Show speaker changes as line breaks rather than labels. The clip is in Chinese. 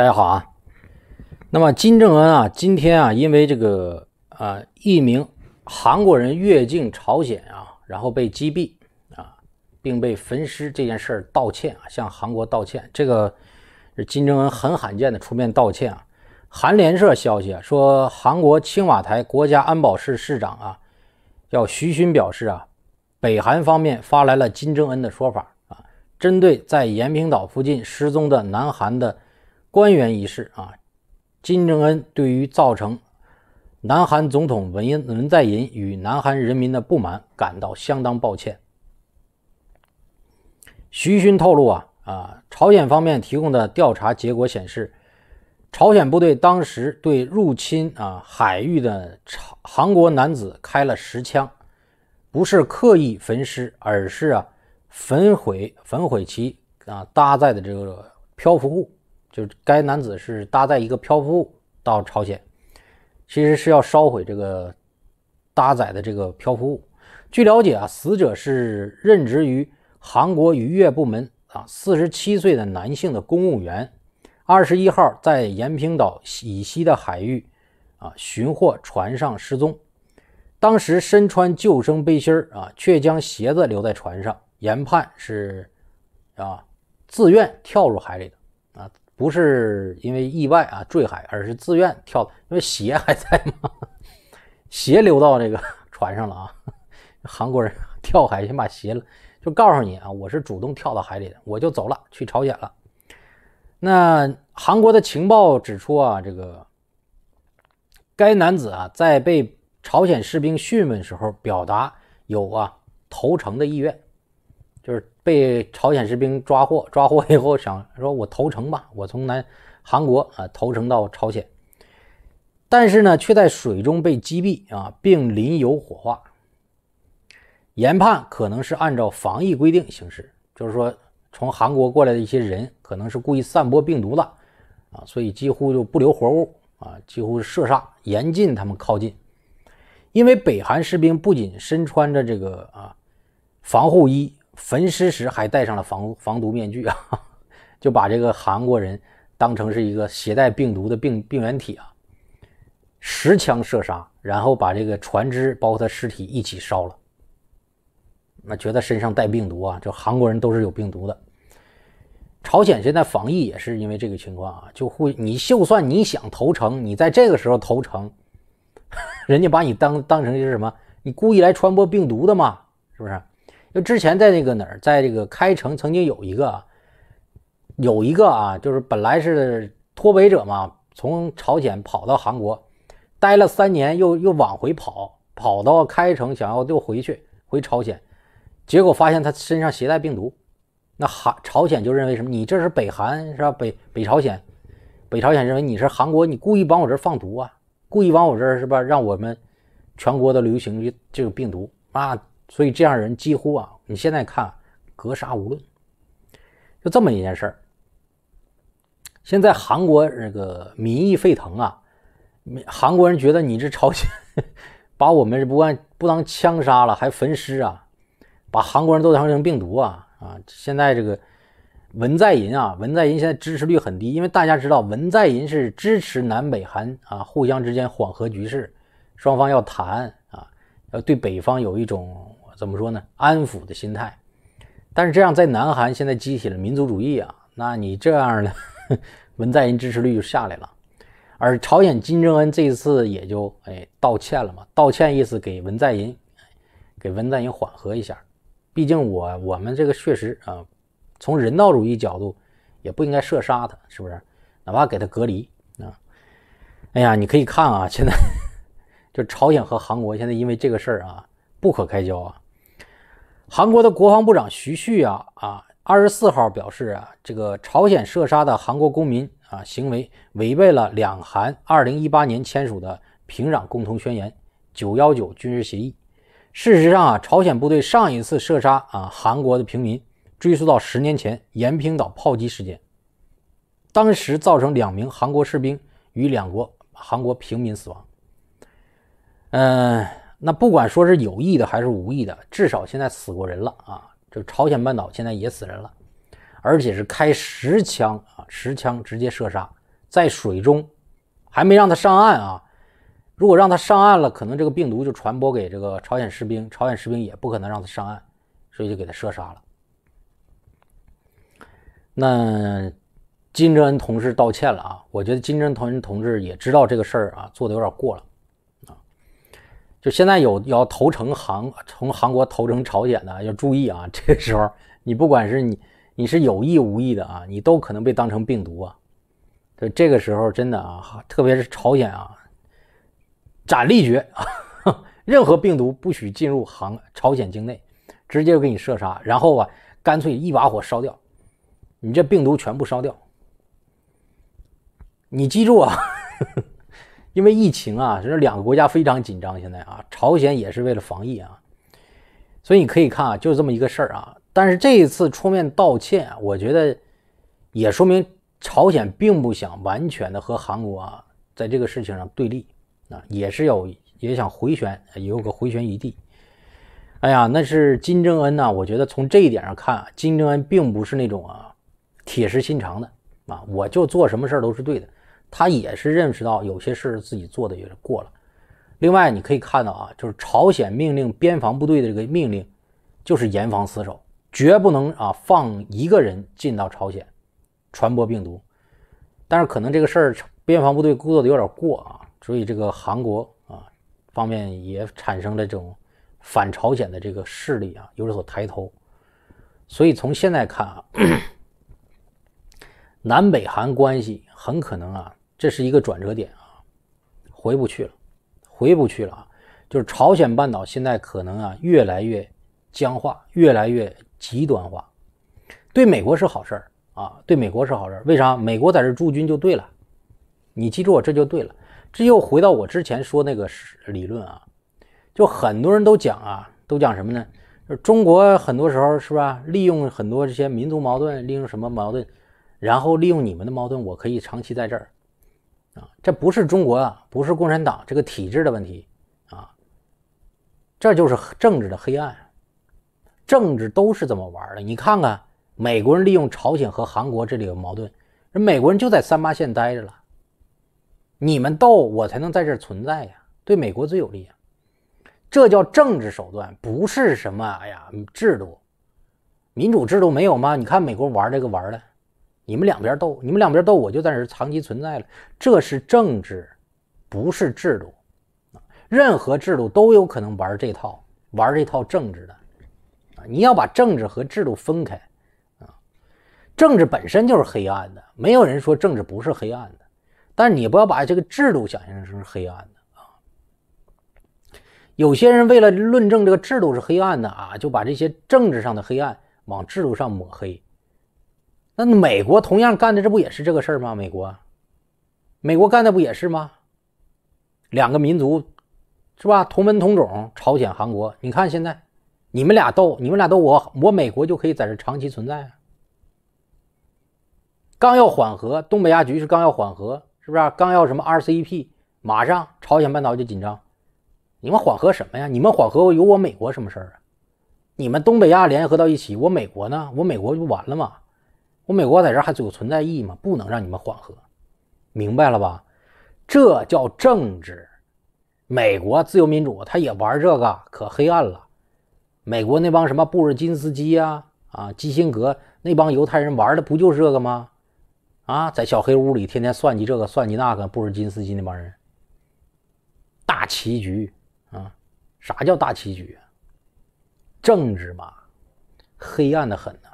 大家好啊，那么金正恩啊，今天啊，因为这个啊，一名韩国人越境朝鲜啊，然后被击毙啊，并被焚尸这件事儿道歉啊，向韩国道歉。这个金正恩很罕见的出面道歉。啊。韩联社消息啊，说韩国青瓦台国家安保室室长啊，叫徐勋表示啊，北韩方面发来了金正恩的说法啊，针对在延坪岛附近失踪的南韩的。官员一事啊，金正恩对于造成南韩总统文文在寅与南韩人民的不满感到相当抱歉。徐勋透露啊啊，朝鲜方面提供的调查结果显示，朝鲜部队当时对入侵啊海域的朝韩国男子开了十枪，不是刻意焚尸，而是啊焚毁焚毁其啊搭载的这个漂浮物。就该男子是搭载一个漂浮物到朝鲜，其实是要烧毁这个搭载的这个漂浮物。据了解啊，死者是任职于韩国渔业部门啊，四十七岁的男性的公务员，二十一号在延平岛以西的海域啊寻获船上失踪，当时身穿救生背心啊，却将鞋子留在船上，研判是啊自愿跳入海里的啊。不是因为意外啊坠海，而是自愿跳的，因为鞋还在吗？鞋流到这个船上了啊。韩国人跳海，先把鞋就告诉你啊，我是主动跳到海里的，我就走了，去朝鲜了。那韩国的情报指出啊，这个该男子啊在被朝鲜士兵讯问时候，表达有啊投诚的意愿。就是被朝鲜士兵抓获，抓获以后想说，我投诚吧，我从南韩国啊投诚到朝鲜，但是呢，却在水中被击毙啊，并淋油火化。研判可能是按照防疫规定行事，就是说从韩国过来的一些人可能是故意散播病毒的啊，所以几乎就不留活物啊，几乎是射杀，严禁他们靠近。因为北韩士兵不仅身穿着这个啊防护衣。焚尸时还戴上了防防毒面具啊，就把这个韩国人当成是一个携带病毒的病病原体啊，十枪射杀，然后把这个船只包括他尸体一起烧了。那觉得身上带病毒啊，就韩国人都是有病毒的。朝鲜现在防疫也是因为这个情况啊，就会你就算你想投诚，你在这个时候投诚，人家把你当当成就是什么，你故意来传播病毒的嘛，是不是？就之前在那个哪儿，在这个开城曾经有一个，有一个啊，就是本来是脱北者嘛，从朝鲜跑到韩国，待了三年，又又往回跑，跑到开城想要又回去回朝鲜，结果发现他身上携带病毒，那韩朝鲜就认为什么？你这是北韩是吧？北北朝鲜，北朝鲜认为你是韩国，你故意往我这儿放毒啊，故意往我这儿是吧？让我们全国都流行于这个病毒啊。所以这样人几乎啊，你现在看格杀无论，就这么一件事儿。现在韩国这个民意沸腾啊，韩国人觉得你这朝鲜 把我们不光不当枪杀了，还焚尸啊，把韩国人都当成病毒啊啊！现在这个文在寅啊，文在寅现在支持率很低，因为大家知道文在寅是支持南北韩啊，互相之间缓和局势，双方要谈啊，要对北方有一种。怎么说呢？安抚的心态，但是这样在南韩现在激起了民族主义啊，那你这样呢，文在寅支持率就下来了，而朝鲜金正恩这一次也就哎道歉了嘛，道歉意思给文在寅给文在寅缓和一下，毕竟我我们这个确实啊，从人道主义角度也不应该射杀他，是不是？哪怕给他隔离啊？哎呀，你可以看啊，现在 就朝鲜和韩国现在因为这个事儿啊，不可开交啊。韩国的国防部长徐旭啊啊，二十四号表示啊，这个朝鲜射杀的韩国公民啊行为违背了两韩二零一八年签署的平壤共同宣言九幺九军事协议。事实上啊，朝鲜部队上一次射杀啊韩国的平民，追溯到十年前延坪岛炮击事件，当时造成两名韩国士兵与两国韩国平民死亡。嗯。那不管说是有意的还是无意的，至少现在死过人了啊！这朝鲜半岛现在也死人了，而且是开十枪啊，十枪直接射杀，在水中还没让他上岸啊！如果让他上岸了，可能这个病毒就传播给这个朝鲜士兵，朝鲜士兵也不可能让他上岸，所以就给他射杀了。那金正恩同志道歉了啊！我觉得金正恩同志也知道这个事儿啊，做的有点过了。就现在有要投诚韩从韩国投诚朝鲜的，要注意啊！这个时候你不管是你你是有意无意的啊，你都可能被当成病毒啊。这这个时候真的啊，特别是朝鲜啊，斩立决啊，任何病毒不许进入韩朝鲜境内，直接就给你射杀，然后啊，干脆一把火烧掉，你这病毒全部烧掉。你记住啊！因为疫情啊，这两个国家非常紧张。现在啊，朝鲜也是为了防疫啊，所以你可以看啊，就这么一个事儿啊。但是这一次出面道歉，我觉得也说明朝鲜并不想完全的和韩国啊在这个事情上对立啊，也是有也想回旋，有个回旋余地。哎呀，那是金正恩呐，我觉得从这一点上看，金正恩并不是那种啊铁石心肠的啊，我就做什么事儿都是对的。他也是认识到有些事自己做的有点过了。另外，你可以看到啊，就是朝鲜命令边防部队的这个命令，就是严防死守，绝不能啊放一个人进到朝鲜传播病毒。但是可能这个事儿边防部队作的有点过啊，所以这个韩国啊方面也产生了这种反朝鲜的这个势力啊有所抬头。所以从现在看啊，南北韩关系很可能啊。这是一个转折点啊，回不去了，回不去了啊！就是朝鲜半岛现在可能啊越来越僵化，越来越极端化，对美国是好事儿啊，对美国是好事儿。为啥？美国在这驻军就对了，你记住，这就对了。这又回到我之前说那个理论啊，就很多人都讲啊，都讲什么呢？中国很多时候是吧，利用很多这些民族矛盾，利用什么矛盾，然后利用你们的矛盾，我可以长期在这儿。啊，这不是中国啊，不是共产党这个体制的问题啊，这就是政治的黑暗，政治都是怎么玩的。你看看，美国人利用朝鲜和韩国这里有矛盾，人美国人就在三八线待着了。你们斗，我才能在这存在呀，对美国最有利啊。这叫政治手段，不是什么哎呀制度，民主制度没有吗？你看美国玩这个玩的。你们两边斗，你们两边斗，我就在这长期存在了。这是政治，不是制度。任何制度都有可能玩这套，玩这套政治的。啊，你要把政治和制度分开。啊，政治本身就是黑暗的，没有人说政治不是黑暗的。但你不要把这个制度想象成是黑暗的啊。有些人为了论证这个制度是黑暗的啊，就把这些政治上的黑暗往制度上抹黑。那美国同样干的，这不也是这个事儿吗？美国，美国干的不也是吗？两个民族，是吧？同门同种，朝鲜、韩国，你看现在，你们俩斗，你们俩斗，我我美国就可以在这长期存在。刚要缓和东北亚局势，刚要缓和，是不是？刚要什么 RCEP，马上朝鲜半岛就紧张。你们缓和什么呀？你们缓和有我美国什么事儿啊？你们东北亚联合到一起，我美国呢？我美国不完了吗？我美国在这还有存在意义吗？不能让你们缓和，明白了吧？这叫政治。美国自由民主，他也玩这个，可黑暗了。美国那帮什么布尔金斯基呀啊，基辛格那帮犹太人玩的不就是这个吗？啊，在小黑屋里天天算计这个算计那个，布尔金斯基那帮人，大棋局啊！啥叫大棋局啊？政治嘛，黑暗的很呢。